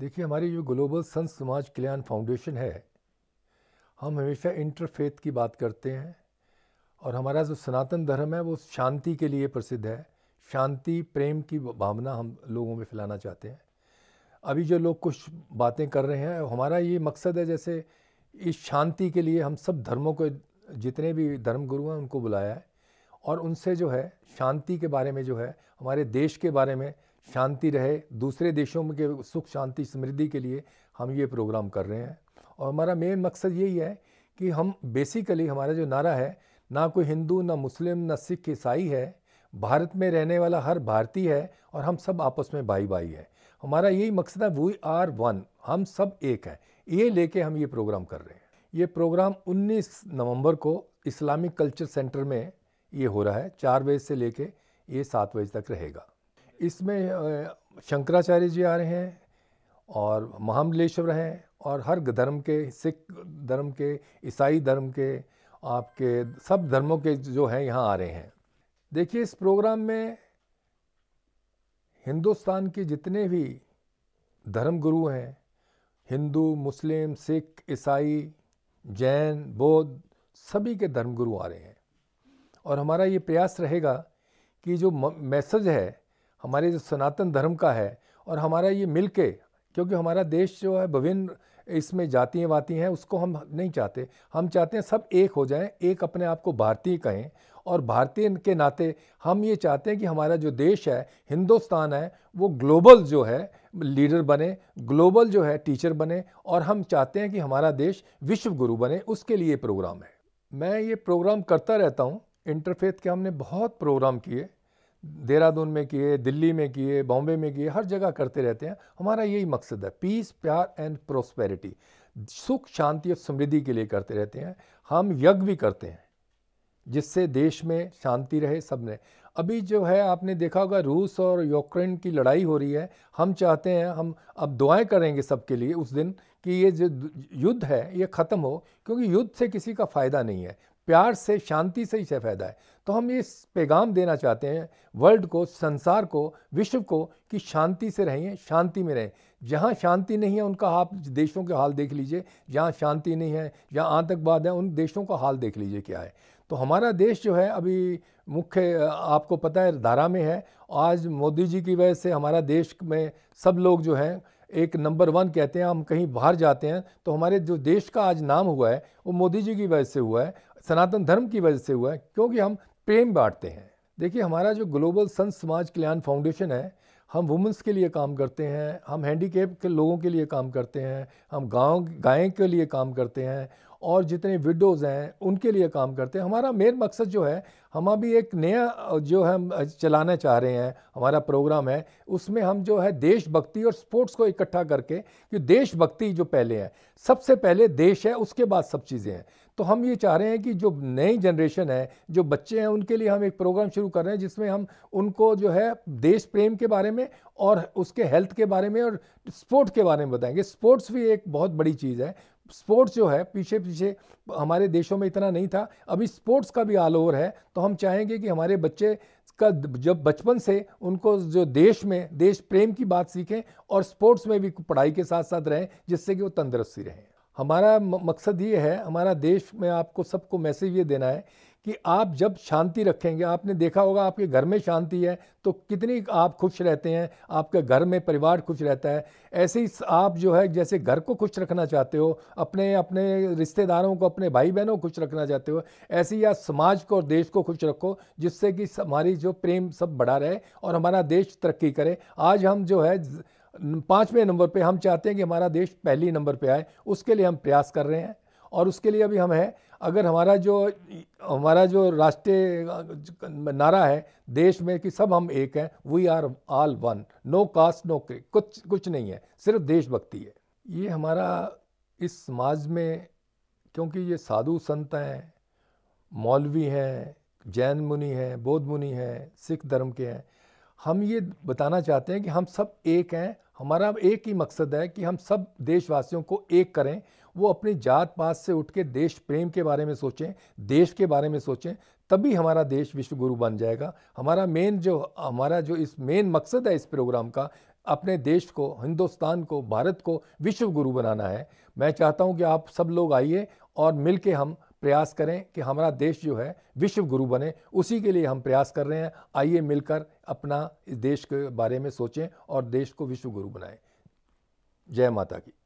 देखिए हमारी जो ग्लोबल संत समाज कल्याण फाउंडेशन है हम हमेशा इंटरफेथ की बात करते हैं और हमारा जो सनातन धर्म है वो शांति के लिए प्रसिद्ध है शांति प्रेम की भावना हम लोगों में फैलाना चाहते हैं अभी जो लोग कुछ बातें कर रहे हैं हमारा ये मकसद है जैसे इस शांति के लिए हम सब धर्मों को जितने भी धर्म गुरु हैं उनको बुलाया है और उनसे जो है शांति के बारे में जो है हमारे देश के बारे में शांति रहे दूसरे देशों में के सुख शांति समृद्धि के लिए हम ये प्रोग्राम कर रहे हैं और हमारा मेन मकसद यही है कि हम बेसिकली हमारा जो नारा है ना कोई हिंदू ना मुस्लिम ना सिख ईसाई है भारत में रहने वाला हर भारतीय है और हम सब आपस में भाई भाई है हमारा यही मकसद है वी आर वन हम सब एक हैं ये लेके हम ये प्रोग्राम कर रहे हैं ये प्रोग्राम 19 नवंबर को इस्लामिक कल्चर सेंटर में ये हो रहा है चार बजे से लेके ये सात बजे तक रहेगा इसमें शंकराचार्य जी आ रहे हैं और महामलेश्वर हैं और हर धर्म के सिख धर्म के ईसाई धर्म के आपके सब धर्मों के जो हैं यहाँ आ रहे हैं देखिए इस प्रोग्राम में हिंदुस्तान के जितने भी धर्म गुरु हैं हिंदू मुस्लिम सिख ईसाई जैन बौद्ध सभी के धर्म गुरु आ रहे हैं और हमारा ये प्रयास रहेगा कि जो मैसेज है हमारे जो सनातन धर्म का है और हमारा ये मिल के क्योंकि हमारा देश जो है विभिन्न इसमें जातियाँ वाती हैं उसको हम नहीं चाहते हम चाहते हैं सब एक हो जाएं एक अपने आप को भारतीय कहें और भारतीय के नाते हम ये चाहते हैं कि हमारा जो देश है हिंदुस्तान है वो ग्लोबल जो है लीडर बने ग्लोबल जो है टीचर बने और हम चाहते हैं कि हमारा देश विश्व गुरु बने उसके लिए प्रोग्राम है मैं ये प्रोग्राम करता रहता हूँ इंटरफेथ के हमने बहुत प्रोग्राम किए देहरादून में किए दिल्ली में किए बॉम्बे में किए हर जगह करते रहते हैं हमारा यही मकसद है पीस प्यार एंड प्रोस्पेरिटी सुख शांति और समृद्धि के लिए करते रहते हैं हम यज्ञ भी करते हैं जिससे देश में शांति रहे सब ने अभी जो है आपने देखा होगा रूस और यूक्रेन की लड़ाई हो रही है हम चाहते हैं हम अब दुआएं करेंगे सबके लिए उस दिन कि ये जो युद्ध है ये ख़त्म हो क्योंकि युद्ध से किसी का फ़ायदा नहीं है प्यार से शांति से ही से फ़ायदा है तो हम ये पैगाम देना चाहते हैं वर्ल्ड को संसार को विश्व को कि शांति से रहें शांति में रहें जहाँ शांति नहीं है उनका आप देशों के हाल देख लीजिए जहाँ शांति नहीं है जहाँ आतंकवाद है उन देशों का हाल देख लीजिए क्या है तो हमारा देश जो है अभी मुख्य आपको पता है धारा में है आज मोदी जी की वजह से हमारा देश में सब लोग जो हैं एक नंबर वन कहते हैं हम कहीं बाहर जाते हैं तो हमारे जो देश का आज नाम हुआ है वो मोदी जी की वजह से हुआ है सनातन धर्म की वजह से हुआ है क्योंकि हम प्रेम बांटते हैं देखिए हमारा जो ग्लोबल संत समाज कल्याण फाउंडेशन है हम वुमेंस के लिए काम करते हैं हम हैंडीकेप के लोगों के लिए काम करते हैं हम गांव गायें के लिए काम करते हैं और जितने विडोज़ हैं उनके लिए काम करते हैं हमारा मेन मकसद जो है हम अभी एक नया जो हम चलाना चाह रहे हैं हमारा प्रोग्राम है उसमें हम जो है देशभक्ति और स्पोर्ट्स को इकट्ठा करके कि देशभक्ति जो पहले है सबसे पहले देश है उसके बाद सब चीज़ें हैं तो हम ये चाह रहे हैं कि जो नई जनरेशन है जो बच्चे हैं उनके लिए हम एक प्रोग्राम शुरू कर रहे हैं जिसमें हम उनको जो है देश प्रेम के बारे में और उसके हेल्थ के बारे में और स्पोर्ट के बारे में बताएंगे स्पोर्ट्स भी एक बहुत बड़ी चीज़ है स्पोर्ट्स जो है पीछे पीछे हमारे देशों में इतना नहीं था अभी स्पोर्ट्स का भी ऑल ओवर है तो हम चाहेंगे कि हमारे बच्चे का जब बचपन से उनको जो देश में देश प्रेम की बात सीखें और स्पोर्ट्स में भी पढ़ाई के साथ साथ रहें जिससे कि वो तंदुरुस्ती रहें हमारा मकसद ये है हमारा देश में आपको सबको मैसेज ये देना है कि आप जब शांति रखेंगे आपने देखा होगा आपके घर में शांति है तो कितनी आप खुश रहते हैं आपके घर में परिवार खुश रहता है ऐसे ही आप जो है जैसे घर को खुश रखना चाहते हो अपने अपने रिश्तेदारों को अपने भाई बहनों को खुश रखना चाहते हो ऐसे ही आप समाज को और देश को खुश रखो जिससे कि हमारी जो प्रेम सब बढ़ा रहे और हमारा देश तरक्की करे आज हम जो है पाँचवें नंबर पर हम चाहते हैं कि हमारा देश पहली नंबर पर आए उसके लिए हम प्रयास कर रहे हैं और उसके लिए अभी हम हैं अगर हमारा जो हमारा जो राष्ट्रीय नारा है देश में कि सब हम एक हैं we are all one no caste no creed कुछ कुछ नहीं है सिर्फ देशभक्ति है ये हमारा इस समाज में क्योंकि ये साधु संत हैं मौलवी हैं जैन मुनि हैं बौद्ध मुनि हैं सिख धर्म के हैं हम ये बताना चाहते हैं कि हम सब एक हैं हमारा एक ही मकसद है कि हम सब देशवासियों को एक करें वो अपनी जात पात से उठ के देश प्रेम के बारे में सोचें देश के बारे में सोचें तभी हमारा देश विश्व गुरु बन जाएगा हमारा मेन जो हमारा जो इस मेन मकसद है इस प्रोग्राम का अपने देश को हिंदुस्तान को भारत को विश्व गुरु बनाना है मैं चाहता हूं कि आप सब लोग आइए और मिल के हम प्रयास करें कि हमारा देश जो है विश्व गुरु बने उसी के लिए हम प्रयास कर रहे हैं आइए मिलकर अपना इस देश के बारे में सोचें और देश को विश्व गुरु बनाएं जय माता की